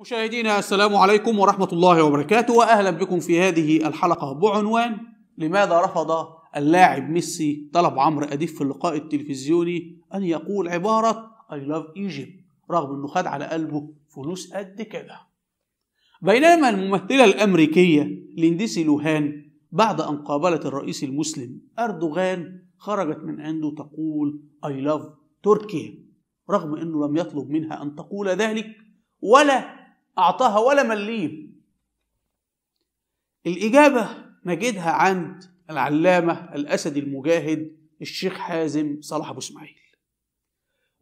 مشاهدينا السلام عليكم ورحمة الله وبركاته وأهلا بكم في هذه الحلقة بعنوان لماذا رفض اللاعب ميسي طلب عمرو أديب في اللقاء التلفزيوني أن يقول عبارة I love Egypt رغم أنه خد على قلبه فلوس قد كده بينما الممثلة الأمريكية لينديسي لوهان بعد أن قابلت الرئيس المسلم أردوغان خرجت من عنده تقول I love تركيا رغم أنه لم يطلب منها أن تقول ذلك ولا أعطاها ولا مليم الإجابة نجدها عند العلامة الأسدي المجاهد الشيخ حازم صلاح أبو إسماعيل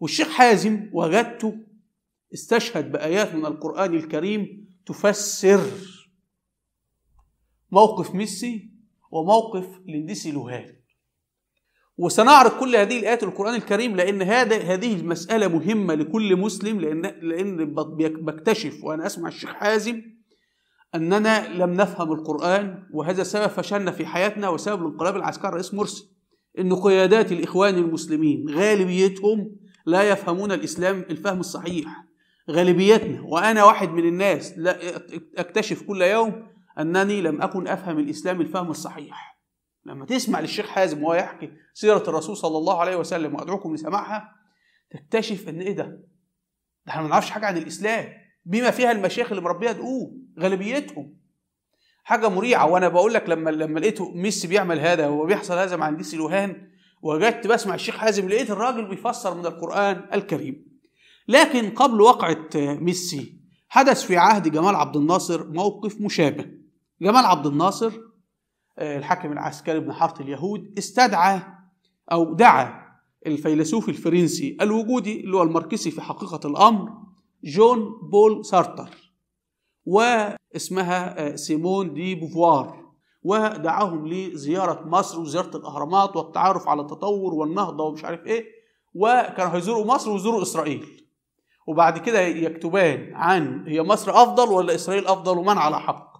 والشيخ حازم وجدته استشهد بآيات من القرآن الكريم تفسر موقف ميسي وموقف لنديسي لوهاري وسنعرض كل هذه الآيات القرآن الكريم لأن هذا هذه المسألة مهمة لكل مسلم لأن لأن بكتشف وأنا أسمع الشيخ حازم أننا لم نفهم القرآن وهذا سبب فشلنا في حياتنا وسبب الانقلاب العسكري الرئيس مرسي إن قيادات الإخوان المسلمين غالبيتهم لا يفهمون الإسلام الفهم الصحيح غالبيتنا وأنا واحد من الناس لا أكتشف كل يوم أنني لم أكن أفهم الإسلام الفهم الصحيح لما تسمع للشيخ حازم وهو يحكي سيرة الرسول صلى الله عليه وسلم وأدعوكم لسماعها تكتشف إن إيه ده؟ ده إحنا ما نعرفش حاجة عن الإسلام بما فيها المشايخ اللي مربيها تقول غالبيتهم حاجة مريعة وأنا بقول لك لما لما لقيته ميسي بيعمل هذا وبيحصل هذا مع الديس الوهان وجدت بسمع الشيخ حازم لقيت الراجل بيفسر من القرآن الكريم لكن قبل وقعة ميسي حدث في عهد جمال عبد الناصر موقف مشابه جمال عبد الناصر الحاكم العسكري بن حارة اليهود استدعى أو دعا الفيلسوف الفرنسي الوجودي اللي هو الماركسي في حقيقة الأمر جون بول سارتر واسمها آه، سيمون دي بوفوار ودعاهم لزيارة مصر وزيارة الأهرامات والتعرف على التطور والنهضة ومش عارف إيه وكانوا هيزوروا مصر ويزوروا إسرائيل وبعد كده يكتبان عن هي مصر أفضل ولا إسرائيل أفضل ومن على حق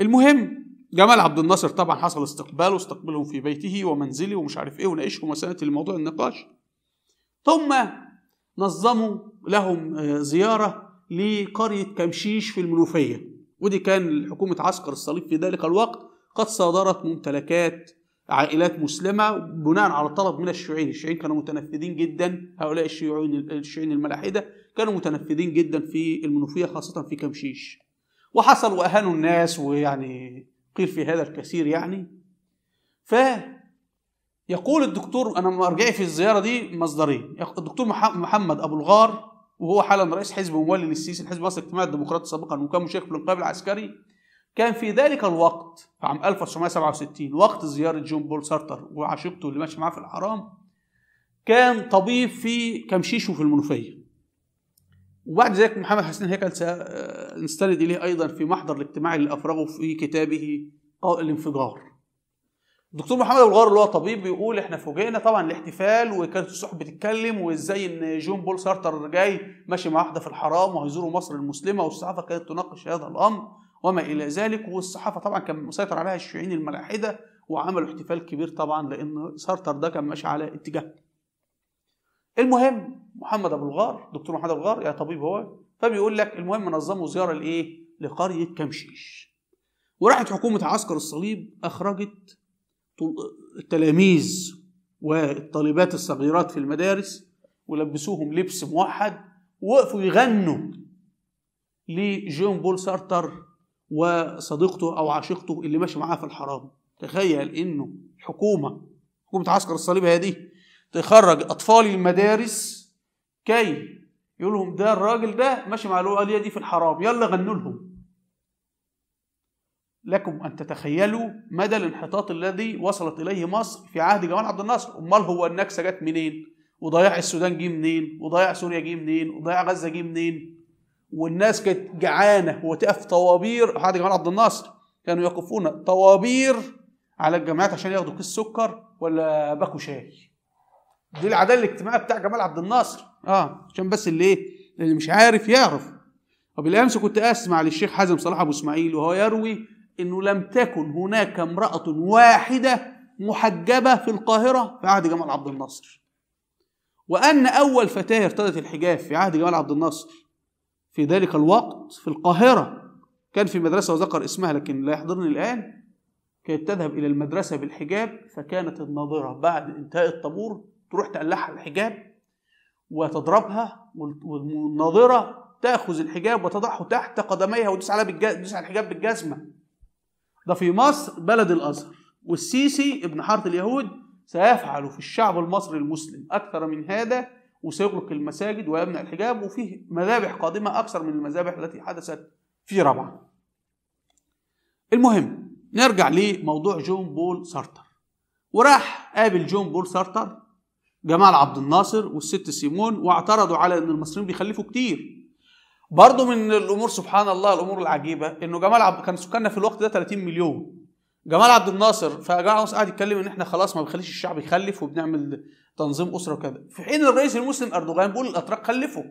المهم جمال عبد الناصر طبعا حصل استقباله واستقبلهم في بيته ومنزله ومش عارف ايه وناقشهم وسنه الموضوع النقاش ثم نظموا لهم آه، زياره لقريه كمشيش في المنوفيه ودي كان حكومه عسكر الصليب في ذلك الوقت قد صادرت ممتلكات عائلات مسلمة بناء على طلب من الشيوعيين الشيوعيين كانوا متنفذين جدا هؤلاء الشيوعيين الشيوعيين الملاحدة كانوا متنفذين جدا في المنوفية خاصة في كمشيش وحصل وأهانوا الناس ويعني قيل في هذا الكثير يعني فيقول الدكتور أنا مرجعي في الزيارة دي مصدرين الدكتور محمد أبو الغار وهو حالا رئيس حزب موالي للسيسي الحزب المصري الاجتماعي الديمقراطي سابقا وكان مشارك في الانقلاب العسكري كان في ذلك الوقت عام 1967 وقت زيارة جون بول سارتر وعشيقته اللي ماشي معاه في الحرام كان طبيب في كمشيشو في المنوفية وبعد ذلك محمد حسين هيكل سنستند إليه أيضا في محضر الاجتماع اللي أفرغه في كتابه الانفجار الدكتور محمد أبو الغار اللي هو طبيب بيقول احنا فوجئنا طبعا الاحتفال وكانت الصحف بتتكلم وازاي ان جون بول سارتر جاي ماشي مع واحده في الحرام وهيزوروا مصر المسلمه والصحافه كانت تناقش هذا الامر وما الى ذلك والصحافه طبعا كان مسيطر عليها الشيوعيين الملاحده وعملوا احتفال كبير طبعا لان سارتر ده كان ماشي على اتجاه المهم محمد ابو الغار دكتور محمد ابو الغار يا طبيب هو فبيقول لك المهم نظموا زياره لايه لقريه كمشيش وراحت حكومه عسكر الصليب اخرجت التلاميذ والطالبات الصغيرات في المدارس ولبسوهم لبس موحد ووقفوا يغنوا لجون بول سارتر وصديقته او عشيقته اللي ماشي معاه في الحرام تخيل انه حكومه حكومه عسكر الصليب هذه تخرج اطفالي المدارس كي يقول لهم ده الراجل ده ماشي مع الاليه دي في الحرام يلا غنوا لهم لكم ان تتخيلوا مدى الانحطاط الذي وصلت اليه مصر في عهد جمال عبد الناصر امال هو النكسه جت منين وضياع السودان جه منين وضياع سوريا جه منين وضياع غزه جه منين والناس كانت جعانه وتقف طوابير عهد جمال عبد الناصر كانوا يقفون طوابير على الجامعات عشان ياخدوا كيس سكر ولا باكو شاي دي العداله الاجتماعيه بتاع جمال عبد الناصر اه عشان بس اللي ايه اللي مش عارف يعرف وبالامس كنت اسمع للشيخ حازم صلاح ابو اسماعيل وهو يروي انه لم تكن هناك امراه واحده محجبه في القاهره في عهد جمال عبد الناصر وان اول فتاه ارتدت الحجاب في عهد جمال عبد الناصر في ذلك الوقت في القاهره كان في مدرسه وذكر اسمها لكن لا يحضرني الان كانت تذهب الى المدرسه بالحجاب فكانت الناظره بعد انتهاء الطابور تروح تقلعها الحجاب وتضربها والناظره تاخذ الحجاب وتضعه تحت قدميها وتدوس عليها بالج... على الحجاب بالجزمه ده في مصر بلد الازهر والسيسي ابن حاره اليهود سيفعل في الشعب المصري المسلم اكثر من هذا وسيغلق المساجد ويمنع الحجاب وفيه مذابح قادمه اكثر من المذابح التي حدثت في ربعه. المهم نرجع لموضوع جون بول سارتر وراح قابل جون بول سارتر جمال عبد الناصر والست سيمون واعترضوا على ان المصريين بيخلفوا كتير برضه من الامور سبحان الله الامور العجيبه انه جمال عبد كان سكاننا في الوقت ده 30 مليون جمال عبد الناصر فجمال قاعد يتكلم ان احنا خلاص ما بنخليش الشعب يخلف وبنعمل تنظيم اسره وكده في حين الرئيس المسلم اردوغان بيقول الاتراك خلفوا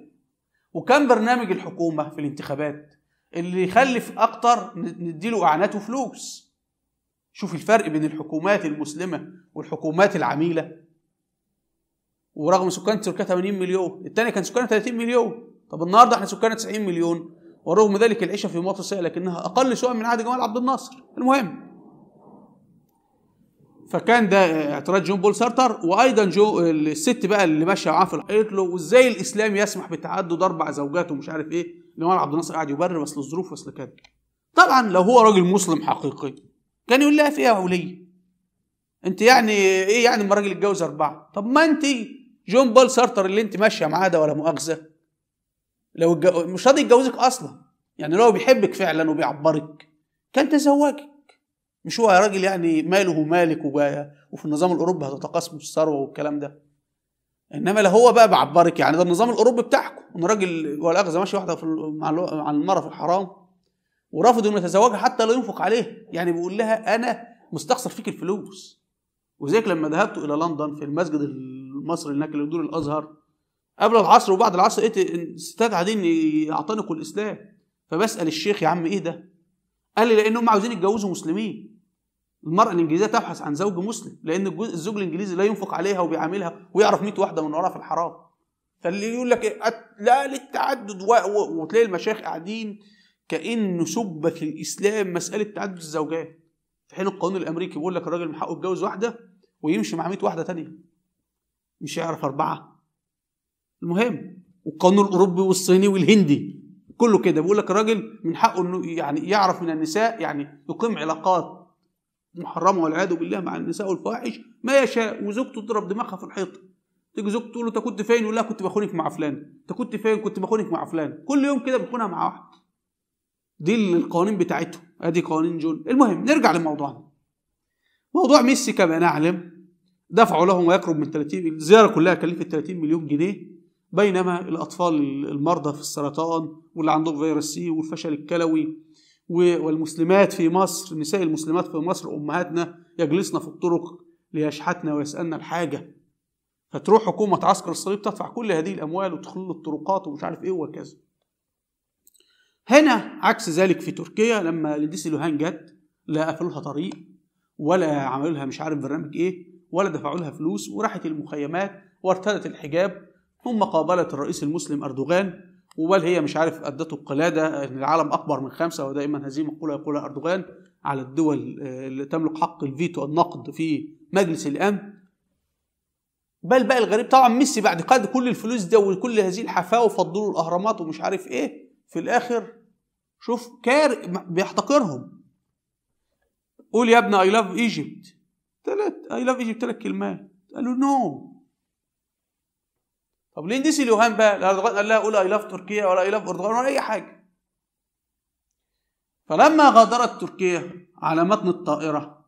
وكان برنامج الحكومه في الانتخابات اللي يخلف اكتر نديله اعانات وفلوس شوف الفرق بين الحكومات المسلمه والحكومات العميله ورغم سكان تركيا 80 مليون الثانيه كان سكانها 30 مليون طب النهارده احنا سكانها 90 مليون ورغم ذلك العيشه في مصر سيئه لكنها اقل سوءا من عهد جمال عبد الناصر المهم فكان ده اعتراض جون بول سارتر وايضا جو الست بقى اللي ماشيه معاه في قالت له وازاي الاسلام يسمح بتعدد اربع زوجات ومش عارف ايه جمال عبد الناصر قاعد يبرر اصل الظروف اصل كده طبعا لو هو راجل مسلم حقيقي كان يقول لها في ايه يا انت يعني ايه يعني اما الراجل يتجوز اربعه طب ما انت جون بول سارتر اللي انت ماشيه معاه ده ولا مؤاخذه لو الجو... مش راضي يتجوزك اصلا يعني لو بيحبك فعلا وبيعبرك كان تزوجك مش هو يا راجل يعني ماله مالك وبقى وفي النظام الاوروبي هتتقاسموا الثروه والكلام ده انما لا هو بقى بعبرك يعني ده النظام الاوروبي بتاعكم ان راجل ولا اخذ ماشي واحده في مع المراه في الحرام ورافض انه يتزوجها حتى لا ينفق عليه يعني بيقول لها انا مستخسر فيك الفلوس وزيك لما ذهبت الى لندن في المسجد مصر اللي لدور الازهر قبل العصر وبعد العصر لقيت الستات قاعدين يعتنقوا الاسلام فبسال الشيخ يا عم ايه ده؟ قال لي لان هم عاوزين يتجوزوا مسلمين المرأة الإنجليزية تبحث عن زوج مسلم لأن الزوج الإنجليزي لا ينفق عليها وبيعاملها ويعرف 100 واحدة من وراها في الحرام فاللي يقول لك إيه؟ لا للتعدد و... و... وتلاقي المشايخ قاعدين كأنه سب في الإسلام مسألة تعدد الزوجات في حين القانون الأمريكي بيقول لك الراجل من حقه يتجوز واحدة ويمشي مع 100 واحدة ثانيه مش هيعرف اربعه المهم والقانون الاوروبي والصيني والهندي كله كده بيقول لك الراجل من حقه انه يعني يعرف من النساء يعني يقيم علاقات محرمه والعياذ بالله مع النساء والفواحش ما يشاء وزوجته تضرب دماغها في الحيطه تيجي زوجته تقول له انت كنت فين يقول لها كنت بخونك مع فلان انت كنت فين كنت بخونك مع فلان كل يوم كده بيخونها مع واحد دي القوانين بتاعته ادي قوانين جون المهم نرجع لموضوعنا موضوع ميسي كما نعلم دفعوا لهم ما يقرب من 30 الزياره كلها كلفت 30 مليون جنيه بينما الاطفال المرضى في السرطان واللي عندهم فيروس سي والفشل الكلوي والمسلمات في مصر نساء المسلمات في مصر امهاتنا يجلسن في الطرق ليشحتنا ويسالنا الحاجه فتروح حكومه عسكر الصليب تدفع كل هذه الاموال وتخل الطرقات ومش عارف ايه وكذا هنا عكس ذلك في تركيا لما لديسي لوهان جت لا قفلوا لها طريق ولا عملوا لها مش عارف برنامج ايه ولا دفعوا لها فلوس وراحت المخيمات وارتدت الحجاب ثم قابلت الرئيس المسلم أردوغان وبل هي مش عارف أدته القلادة إن العالم أكبر من خمسة ودائما هذه مقولة يقولها أردوغان على الدول اللي تملك حق الفيتو النقد في مجلس الأمن بل بقى الغريب طبعا ميسي بعد قد كل الفلوس ده وكل هذه الحفاوة وفضلوا الأهرامات ومش عارف إيه في الآخر شوف كار بيحتقرهم قول يا ابني اي لاف ايجيبت ثلاث اي لاف ايجيبت ثلاث كلمات قال له نو طب ليه نسي اليوهان بقى؟ الاردوغان قال لها قول اي لاف تركيا ولا اي لاف اردوغان ولا اي حاجه. فلما غادرت تركيا على متن الطائره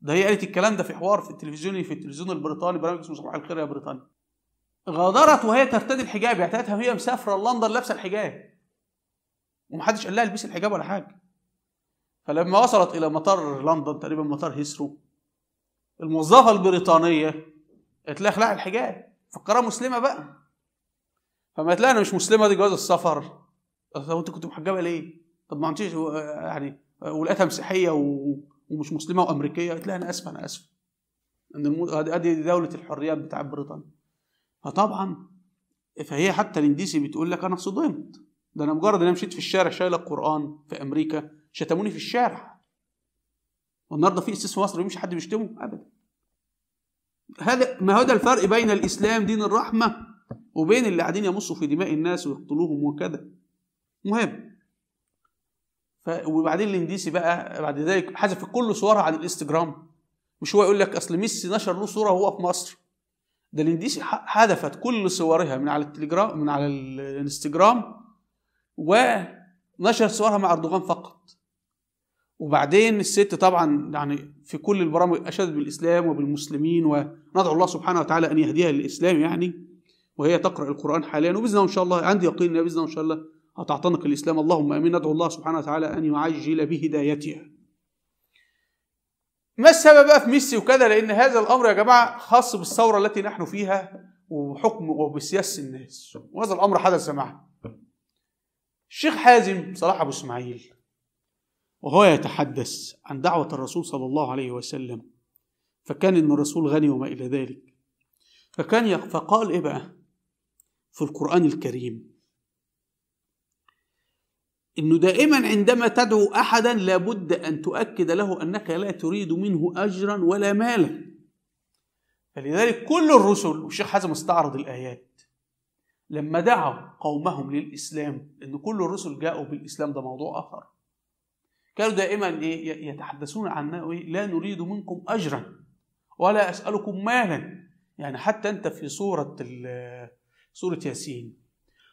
ده هي قالت الكلام ده في حوار في التلفزيون في التلفزيون البريطاني برنامج اسمه صباح الخير يا بريطانيا. غادرت وهي ترتدي الحجاب يعني وهي مسافره لندن لابسه الحجاب. ومحدش قال لها البسي الحجاب ولا حاجه. فلما وصلت الى مطار لندن تقريبا مطار هيسرو الموظفه البريطانيه قالت لها خلع الحجاب فكرها مسلمه بقى فما لها انا مش مسلمه دي جواز السفر طب انت كنت محجبه ليه؟ طب ما عنديش يعني ولقيتها مسيحيه و... ومش مسلمه وامريكيه قالت لها انا اسف انا اسف ان المو... ادي دوله الحريات بتاع بريطانيا فطبعا فهي حتى الانديسي بتقول لك انا صدمت ده انا مجرد ان انا مشيت في الشارع شايله القران في امريكا شتموني في الشارع والنهارده في قسيس في مصر بيمشي حد بيشتمه ابدا هذا ما هو ده الفرق بين الاسلام دين الرحمه وبين اللي قاعدين يمصوا في دماء الناس ويقتلوهم وكذا مهم ف... وبعدين الانديسي بقى بعد ذلك حذف كل صورها عن الانستجرام مش هو يقول لك اصل ميسي نشر له صوره وهو في مصر ده الانديسي حذفت كل صورها من على التليجرام من على الانستجرام ونشر صورها مع اردوغان فقط وبعدين الست طبعا يعني في كل البرامج اشادت بالاسلام وبالمسلمين وندعو الله سبحانه وتعالى ان يهديها للاسلام يعني وهي تقرا القران حاليا وباذن الله ان شاء الله عندي يقين ان باذن الله ان شاء الله هتعتنق الاسلام اللهم امين ندعو الله سبحانه وتعالى ان يعجل بهدايتها. ما السبب بقى في ميسي وكذا لان هذا الامر يا جماعه خاص بالثوره التي نحن فيها وحكم وبسياسه الناس وهذا الامر حدث معنا. الشيخ حازم صلاح ابو اسماعيل وهو يتحدث عن دعوة الرسول صلى الله عليه وسلم فكان إن الرسول غني وما إلى ذلك فكان فقال إيه بقى في القرآن الكريم إنه دائما عندما تدعو أحدا لابد أن تؤكد له أنك لا تريد منه أجرا ولا مالا فلذلك كل الرسل والشيخ حازم استعرض الآيات لما دعوا قومهم للإسلام إن كل الرسل جاءوا بالإسلام ده موضوع آخر كانوا دائما ايه يتحدثون عن لا نريد منكم اجرا ولا اسالكم مالا يعني حتى انت في سوره سوره ياسين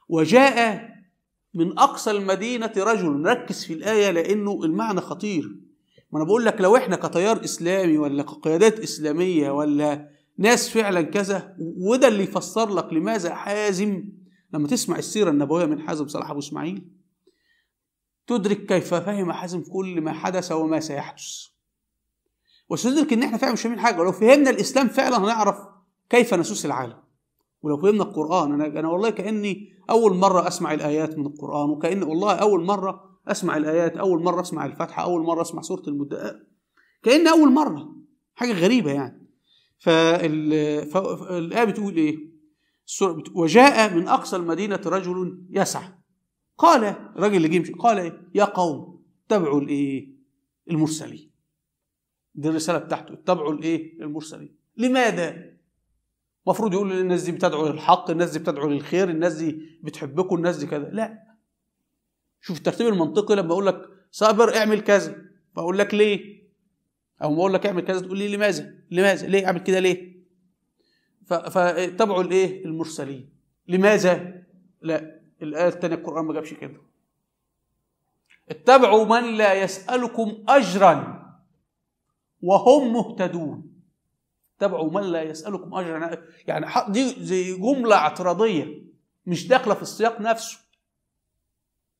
وجاء من اقصى المدينه رجل ركز في الايه لانه المعنى خطير ما انا بقول لك لو احنا كتيار اسلامي ولا كقيادات اسلاميه ولا ناس فعلا كذا وده اللي يفسر لك لماذا حازم لما تسمع السيره النبويه من حازم صلاح ابو اسماعيل تدرك كيف فهم حازم كل ما حدث وما سيحدث وستدرك ان احنا فعلا مش فاهمين حاجه ولو فهمنا الاسلام فعلا هنعرف كيف نسوس العالم ولو فهمنا القران انا انا والله كاني اول مره اسمع الايات من القران وكان والله اول مره اسمع الايات اول مره اسمع الفاتحه اول مره اسمع سوره المد أه، كان اول مره حاجه غريبه يعني فال... فالايه بتقول ايه السوره وجاء من اقصى المدينه رجل يسعى قال الراجل اللي جه يمشي قال ايه يا قوم اتبعوا الايه المرسلين دي الرساله بتاعته اتبعوا الايه المرسلين لماذا المفروض يقول الناس دي بتدعو للحق الناس دي بتدعو للخير الناس دي بتحبكم الناس دي كذا لا شوف الترتيب المنطقي لما اقول لك صابر اعمل كذا بقول لك ليه او بقول لك اعمل كذا تقول لي لماذا لماذا ليه اعمل كده ليه فاتبعوا الايه المرسلين لماذا لا الآية الثانية القرآن ما جابش كده اتبعوا من لا يسألكم أجرا وهم مهتدون اتبعوا من لا يسألكم أجرا يعني دي زي جملة اعتراضية مش داخلة في السياق نفسه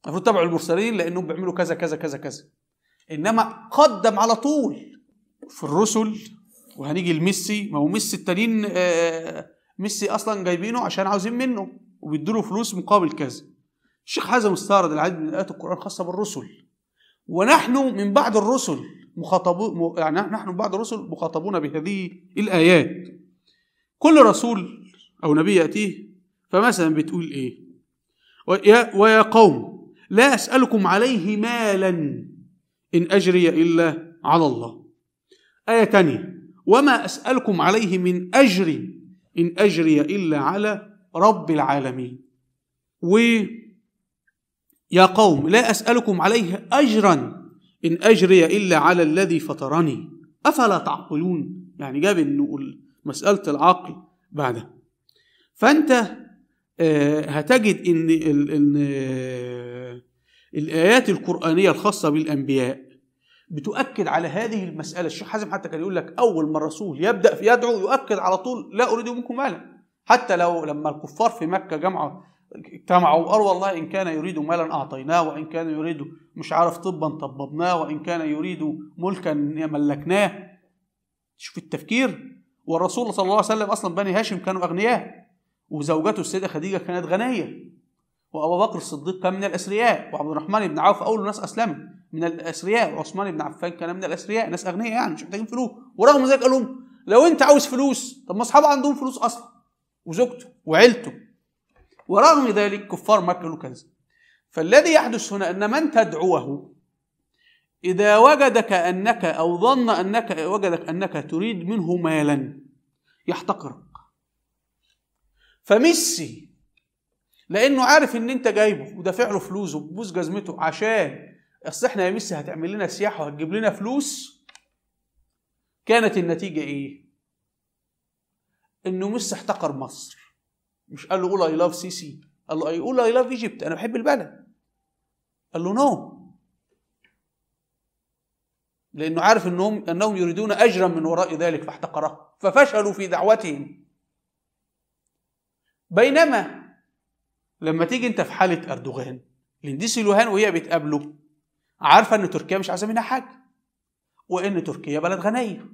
المفروض تبعوا المرسلين لأنهم بيعملوا كذا كذا كذا كذا إنما قدم على طول في الرسل وهنيجي لميسي ما هو ميسي التانيين آه، ميسي أصلا جايبينه عشان عاوزين منه وبيدوا فلوس مقابل كذا الشيخ حازم استعرض العديد من آيات القرآن خاصة بالرسل ونحن من بعد الرسل مخاطبون يعني نحن من بعد الرسل مخاطبون بهذه الآيات كل رسول أو نبي يأتيه فمثلا بتقول إيه ويا, ويا قوم لا أسألكم عليه مالا إن أجري إلا على الله آية ثانيه وما أسألكم عليه من أجر إن أجري إلا على رب العالمين ويا قوم لا أسألكم عليه أجرا إن أجري إلا على الذي فطرني أفلا تعقلون يعني جاب نقول مسألة العقل بعدها فأنت آه، هتجد إن آه، الآيات القرآنية الخاصة بالأنبياء بتؤكد على هذه المسألة الشيخ حازم حتى كان يقول لك أول ما الرسول يبدأ في يدعو يؤكد على طول لا أريد منكم مالا حتى لو لما الكفار في مكة جمعوا اجتمعوا وقالوا والله إن كان يريد مالا أعطيناه وإن كان يريد مش عارف طبا طببناه وإن كان يريد ملكا ملكناه شوف التفكير والرسول صلى الله عليه وسلم أصلا بني هاشم كانوا أغنياء وزوجته السيدة خديجة كانت غنية وأبو بكر الصديق كان من الأثرياء وعبد الرحمن بن عوف أول ناس أسلموا من الأثرياء وعثمان بن عفان كان من الأثرياء ناس أغنياء يعني مش محتاجين فلوس ورغم ذلك قال لهم لو أنت عاوز فلوس طب ما أصحابه عندهم فلوس أصلا وزوجته وعيلته ورغم ذلك كفار مكة قالوا كذا فالذي يحدث هنا أن من تدعوه إذا وجدك أنك أو ظن أنك وجدك أنك تريد منه مالا يحتقرك فميسي لأنه عارف إن أنت جايبه ودافع له فلوسه وبوس جزمته عشان أصل إحنا يا ميسي هتعمل لنا سياحة وهتجيب لنا فلوس كانت النتيجة إيه؟ انه ميسي احتقر مصر مش قال له قول اي لاف سيسي قال له اي قول اي لاف ايجيبت انا بحب البلد قال له نو لانه عارف انهم انهم يريدون اجرا من وراء ذلك فاحتقره ففشلوا في دعوتهم بينما لما تيجي انت في حاله اردوغان لنديسي لوهان وهي بتقابله عارفه ان تركيا مش عايزه منها حاجه وان تركيا بلد غنيه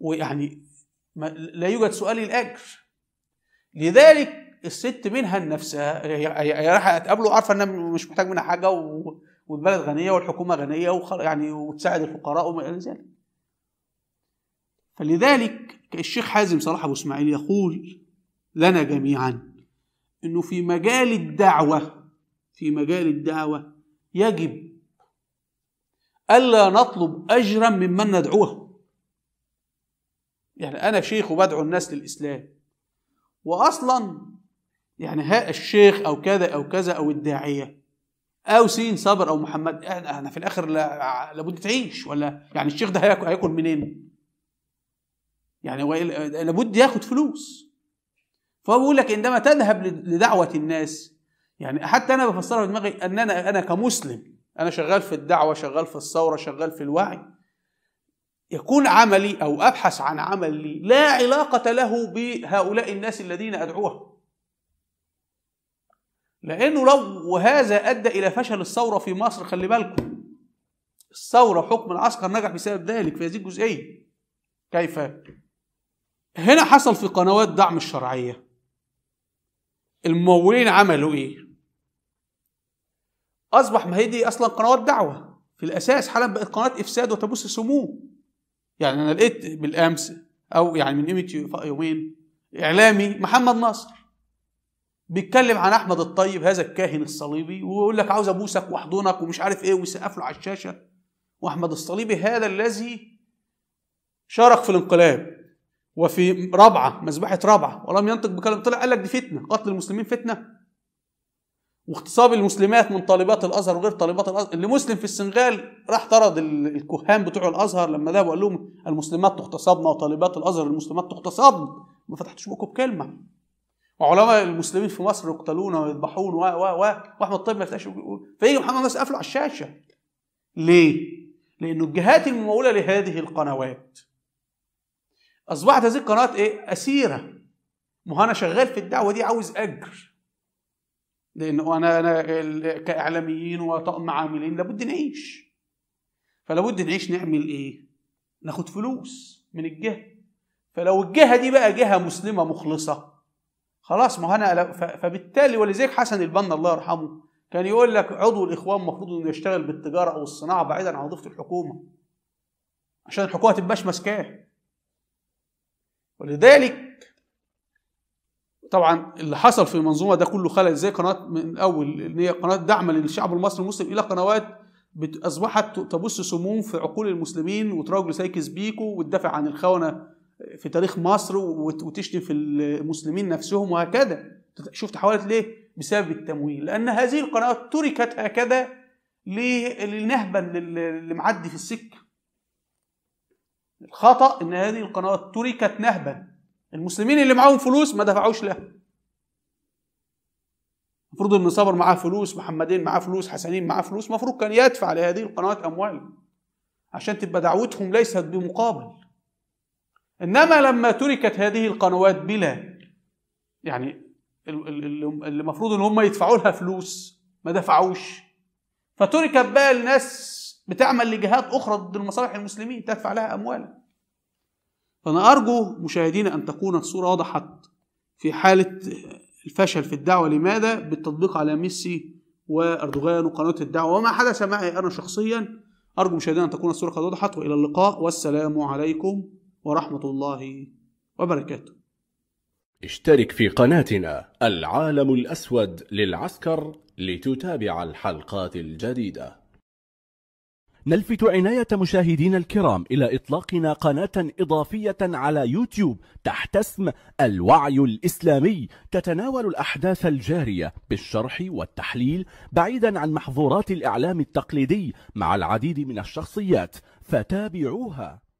ويعني لا يوجد سؤال الأجر لذلك الست منها نفسها هي رايحه تقابله عارفه انها مش محتاج منها حاجه والبلد غنيه والحكومه غنيه وخل... يعني وتساعد الفقراء وما الى ذلك. فلذلك الشيخ حازم صلاح ابو اسماعيل يقول لنا جميعا انه في مجال الدعوه في مجال الدعوه يجب الا نطلب اجرا ممن ندعوه يعني أنا شيخ وبدعو الناس للإسلام وأصلا يعني ها الشيخ أو كذا أو كذا أو الداعية أو سين صبر أو محمد يعني أنا في الآخر لابد تعيش ولا يعني الشيخ ده هياكل, منين؟ يعني لابد ياخد فلوس فهو بيقول لك عندما تذهب لدعوة الناس يعني حتى أنا بفسرها في دماغي أن أنا أنا كمسلم أنا شغال في الدعوة شغال في الثورة شغال في الوعي يكون عملي او ابحث عن عمل لي لا علاقه له بهؤلاء الناس الذين ادعوهم لانه لو وهذا ادى الى فشل الثوره في مصر خلي بالكم الثوره حكم العسكر نجح بسبب ذلك في هذه الجزئيه كيف هنا حصل في قنوات دعم الشرعيه الممولين عملوا ايه اصبح ما هي دي اصلا قنوات دعوه في الاساس حالا بقت قناه افساد وتبث سموه يعني انا لقيت بالامس او يعني من قيمه يومين اعلامي محمد نصر بيتكلم عن احمد الطيب هذا الكاهن الصليبي ويقول لك عاوز ابوسك واحضنك ومش عارف ايه ويسقف له على الشاشه واحمد الصليبي هذا الذي شارك في الانقلاب وفي رابعه مذبحه رابعه ولم ينطق بكلام طلع قال لك دي فتنه قتل المسلمين فتنه واغتصاب المسلمات من طالبات الازهر وغير طالبات الازهر اللي مسلم في السنغال راح طرد الكهان بتوع الازهر لما ذهبوا قال لهم المسلمات تغتصبن وطالبات الازهر المسلمات تغتصبن ما فتحتش بوكو بكلمه وعلماء المسلمين في مصر يقتلون ويذبحون و و و واحمد طيب ما يفتحش فيجي محمد بس قافله على الشاشه ليه؟ لانه الجهات المموله لهذه القنوات اصبحت هذه القنوات ايه؟ اسيره ما هو انا شغال في الدعوه دي عاوز اجر لانه انا انا كاعلاميين وطقم عاملين لابد نعيش فلابد نعيش نعمل ايه؟ ناخد فلوس من الجهه فلو الجهه دي بقى جهه مسلمه مخلصه خلاص ما انا فبالتالي ولذلك حسن البنا الله يرحمه كان يقول لك عضو الاخوان المفروض انه يشتغل بالتجاره او الصناعه بعيدا عن وظيفه الحكومه عشان الحكومه تبقاش ماسكاه ولذلك طبعا اللي حصل في المنظومه ده كله خلل زي قناه من الاول ان هي قناه دعم للشعب المصري المسلم الى قنوات اصبحت تبث سموم في عقول المسلمين وتراجل سايكس بيكو وتدافع عن الخونه في تاريخ مصر وتشتم في المسلمين نفسهم وهكذا شوف تحولت ليه بسبب التمويل لان هذه القنوات تركت هكذا لنهبا اللي معدي في السكه الخطا ان هذه القنوات تركت نهبا المسلمين اللي معاهم فلوس ما دفعوش لها المفروض ان صابر معاه فلوس محمدين معاه فلوس حسنين معاه فلوس المفروض كان يدفع لهذه القنوات اموال عشان تبقى دعوتهم ليست بمقابل انما لما تركت هذه القنوات بلا يعني اللي المفروض ان هم يدفعوا لها فلوس ما دفعوش فتركت بقى الناس بتعمل لجهات اخرى ضد المصالح المسلمين تدفع لها اموالها فأنا أرجو مشاهدينا أن تكون الصورة وضحت في حالة الفشل في الدعوة لماذا بالتطبيق على ميسي وأردوغان وقناة الدعوة وما حدث معي أنا شخصيا أرجو مشاهدينا أن تكون الصورة قد وضحت وإلى اللقاء والسلام عليكم ورحمة الله وبركاته اشترك في قناتنا العالم الأسود للعسكر لتتابع الحلقات الجديدة نلفت عناية مشاهدين الكرام إلى إطلاقنا قناة إضافية على يوتيوب تحت اسم الوعي الإسلامي تتناول الأحداث الجارية بالشرح والتحليل بعيدا عن محظورات الإعلام التقليدي مع العديد من الشخصيات فتابعوها